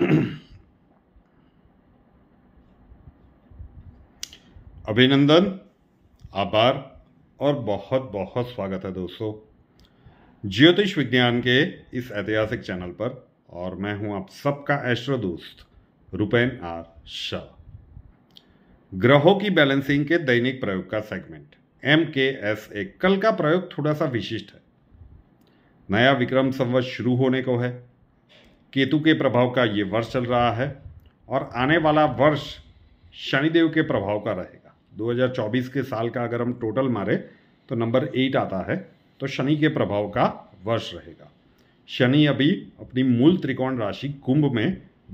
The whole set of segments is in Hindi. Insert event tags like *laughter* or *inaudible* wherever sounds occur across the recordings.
*clears throat* अभिनंदन आभार और बहुत बहुत स्वागत है दोस्तों ज्योतिष विज्ञान के इस ऐतिहासिक चैनल पर और मैं हूं आप सबका एस्ट्रो दोस्त रुपेन आर शाह ग्रहों की बैलेंसिंग के दैनिक प्रयोग का segment M K S A कल का प्रयोग थोड़ा सा विशिष्ट है नया विक्रम संवत शुरू होने को है केतु के प्रभाव का ये वर्ष चल रहा है और आने वाला वर्ष शनिदेव के प्रभाव का रहेगा 2024 के साल का अगर हम टोटल मारे तो नंबर एट आता है तो शनि के प्रभाव का वर्ष रहेगा शनि अभी अपनी मूल त्रिकोण राशि कुंभ में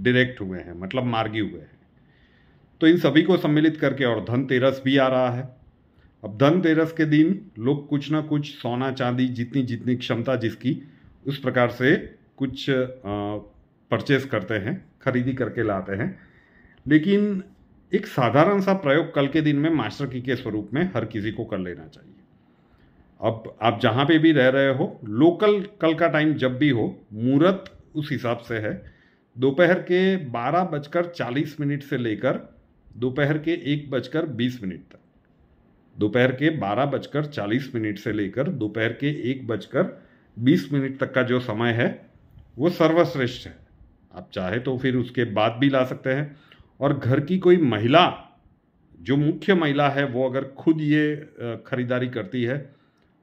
डायरेक्ट हुए हैं मतलब मार्गी हुए हैं तो इन सभी को सम्मिलित करके और धनतेरस भी आ रहा है अब धनतेरस के दिन लोग कुछ ना कुछ सोना चांदी जितनी जितनी क्षमता जिसकी उस प्रकार से कुछ परचेस करते हैं खरीदी करके लाते हैं लेकिन एक साधारण सा प्रयोग कल के दिन में मास्टर की के स्वरूप में हर किसी को कर लेना चाहिए अब आप जहाँ पे भी रह रहे हो लोकल कल का टाइम जब भी हो मुहूर्त उस हिसाब से है दोपहर के बारह बजकर चालीस मिनट से लेकर दोपहर के एक बजकर बीस मिनट तक दोपहर के बारह बजकर चालीस मिनट से लेकर दोपहर के एक बजकर बीस मिनट तक का जो समय है वो सर्वश्रेष्ठ है आप चाहे तो फिर उसके बाद भी ला सकते हैं और घर की कोई महिला जो मुख्य महिला है वो अगर खुद ये खरीदारी करती है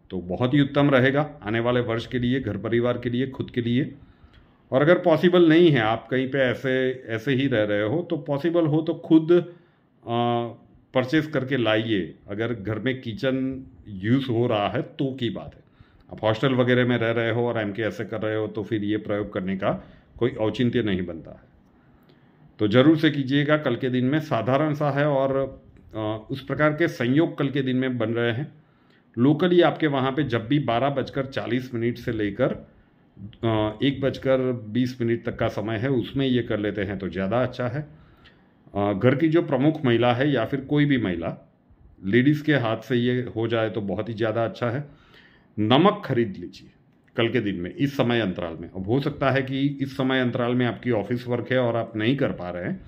तो बहुत ही उत्तम रहेगा आने वाले वर्ष के लिए घर परिवार के लिए खुद के लिए और अगर पॉसिबल नहीं है आप कहीं पे ऐसे ऐसे ही रह रहे हो तो पॉसिबल हो तो खुद परचेस करके लाइए अगर घर में किचन यूज़ हो रहा है तो की बात है आप हॉस्टल वगैरह में रह रहे हो और एम के ऐसे कर रहे हो तो फिर ये प्रयोग करने का कोई औचित्य नहीं बनता है तो ज़रूर से कीजिएगा कल के दिन में साधारण सा है और उस प्रकार के संयोग कल के दिन में बन रहे हैं लोकली आपके वहाँ पे जब भी बारह बजकर चालीस मिनट से लेकर एक बजकर बीस मिनट तक का समय है उसमें ये कर लेते हैं तो ज़्यादा अच्छा है घर की जो प्रमुख महिला है या फिर कोई भी महिला लेडीज़ के हाथ से ये हो जाए तो बहुत ही ज़्यादा अच्छा है नमक खरीद लीजिए कल के दिन में इस समय अंतराल में अब हो सकता है कि इस समय अंतराल में आपकी ऑफिस वर्क है और आप नहीं कर पा रहे हैं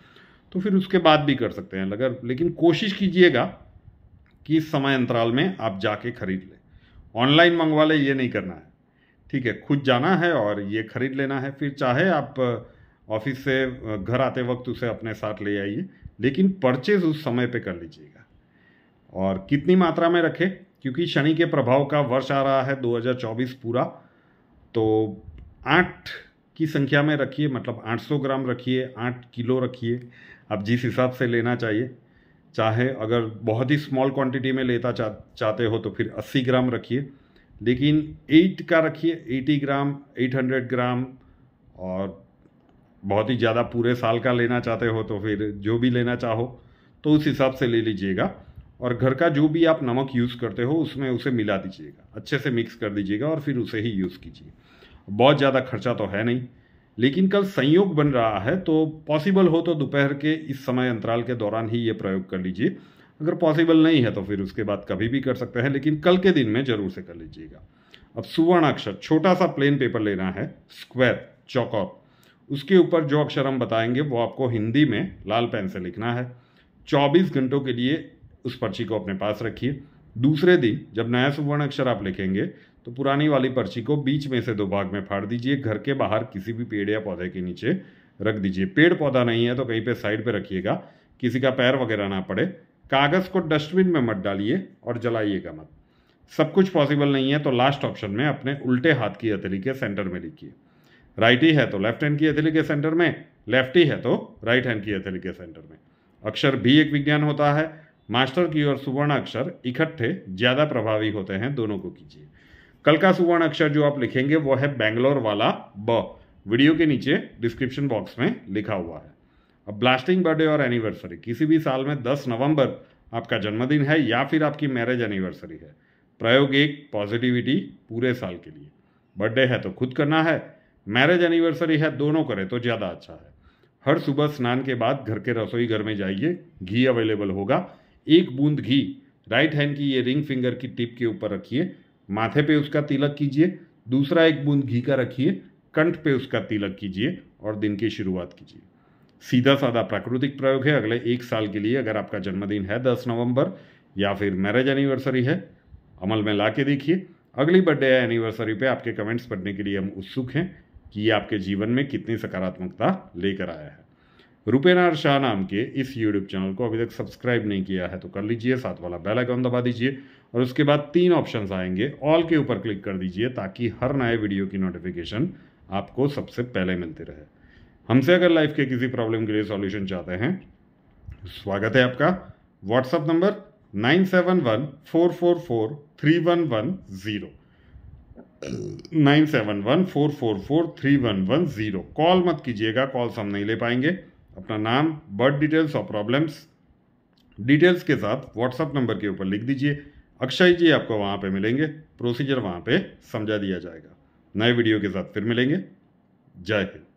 तो फिर उसके बाद भी कर सकते हैं अगर लेकिन कोशिश कीजिएगा कि इस समय अंतराल में आप जाके खरीद लें ऑनलाइन मंगवा लें ये नहीं करना है ठीक है खुद जाना है और ये खरीद लेना है फिर चाहे आप ऑफिस से घर आते वक्त उसे अपने साथ ले आइए लेकिन परचेज उस समय पे कर लीजिएगा और कितनी मात्रा में रखें क्योंकि शनि के प्रभाव का वर्ष आ रहा है 2024 पूरा तो आठ की संख्या में रखिए मतलब 800 ग्राम रखिए आठ किलो रखिए आप जिस हिसाब से लेना चाहिए चाहे अगर बहुत ही स्मॉल क्वांटिटी में लेता चा, चाहते हो तो फिर 80 ग्राम रखिए लेकिन एट का रखिए 80 ग्राम 800 ग्राम और बहुत ही ज़्यादा पूरे साल का लेना चाहते हो तो फिर जो भी लेना चाहो तो उस हिसाब से ले लीजिएगा और घर का जो भी आप नमक यूज़ करते हो उसमें उसे मिला दीजिएगा अच्छे से मिक्स कर दीजिएगा और फिर उसे ही यूज़ कीजिए बहुत ज़्यादा खर्चा तो है नहीं लेकिन कल संयोग बन रहा है तो पॉसिबल हो तो दोपहर के इस समय अंतराल के दौरान ही ये प्रयोग कर लीजिए अगर पॉसिबल नहीं है तो फिर उसके बाद कभी भी कर सकते हैं लेकिन कल के दिन में ज़रूर से कर लीजिएगा अब सुवर्ण अक्षर छोटा सा प्लेन पेपर लेना है स्क्वायर चौकोर उसके ऊपर जो अक्षर हम बताएंगे वो आपको हिंदी में लाल पेन से लिखना है 24 घंटों के लिए उस पर्ची को अपने पास रखिए दूसरे दिन जब नया सुवर्ण अक्षर आप लिखेंगे तो पुरानी वाली पर्ची को बीच में से दो भाग में फाड़ दीजिए घर के बाहर किसी भी पेड़ या पौधे के नीचे रख दीजिए पेड़ पौधा नहीं है तो कहीं पे साइड पे रखिएगा किसी का पैर वगैरह ना पड़े कागज़ को डस्टबिन में मत डालिए और जलाइएगा मत सब कुछ पॉसिबल नहीं है तो लास्ट ऑप्शन में अपने उल्टे हाथ की हथेली के सेंटर में लिखिए राइट ही है तो लेफ्ट हैंड की हथेली के सेंटर में लेफ्ट ही है तो राइट हैंड की हथेली के सेंटर में अक्षर भी एक विज्ञान होता है मास्टर की और सुवर्ण अक्षर इकट्ठे ज़्यादा प्रभावी होते हैं दोनों को कीजिए कल का सुवर्ण अक्षर जो आप लिखेंगे वो है बैंगलोर वाला ब वीडियो के नीचे डिस्क्रिप्शन बॉक्स में लिखा हुआ है अब ब्लास्टिंग बर्थडे और एनिवर्सरी किसी भी साल में 10 नवंबर आपका जन्मदिन है या फिर आपकी मैरिज एनिवर्सरी है प्रयोग एक पॉजिटिविटी पूरे साल के लिए बर्थडे है तो खुद करना है मैरिज एनिवर्सरी है दोनों करें तो ज़्यादा अच्छा है हर सुबह स्नान के बाद घर के रसोई घर में जाइए घी अवेलेबल होगा एक बूंद घी राइट हैंड की ये रिंग फिंगर की टिप के ऊपर रखिए माथे पे उसका तिलक कीजिए दूसरा एक बूंद घी का रखिए कंठ पे उसका तिलक कीजिए और दिन की शुरुआत कीजिए सीधा साधा प्राकृतिक प्रयोग है अगले एक साल के लिए अगर आपका जन्मदिन है दस नवंबर या फिर मैरिज एनिवर्सरी है अमल में ला के देखिए अगली बर्थडे या एनिवर्सरी पर आपके कमेंट्स पढ़ने के लिए हम उत्सुक हैं कि ये आपके जीवन में कितनी सकारात्मकता लेकर आया है रुपेनार शाह नाम के इस यूट्यूब चैनल को अभी तक सब्सक्राइब नहीं किया है तो कर लीजिए साथ वाला बेल आइकन दबा दीजिए और उसके बाद तीन ऑप्शंस आएंगे ऑल के ऊपर क्लिक कर दीजिए ताकि हर नए वीडियो की नोटिफिकेशन आपको सबसे पहले मिलती रहे हमसे अगर लाइफ के किसी प्रॉब्लम के लिए सॉल्यूशन चाहते हैं स्वागत है आपका WhatsApp number nine seven one four four four three one one zero nine seven one four four four three one one zero call मत कीजिएगा कॉल्स हम नहीं ले पाएंगे अपना नाम बर्थ डिटेल्स और प्रॉब्लम्स डिटेल्स के साथ व्हाट्सअप नंबर के ऊपर लिख दीजिए अक्षय जी आपको वहाँ पे मिलेंगे प्रोसीजर वहाँ पे समझा दिया जाएगा नए वीडियो के साथ फिर मिलेंगे जय हिंद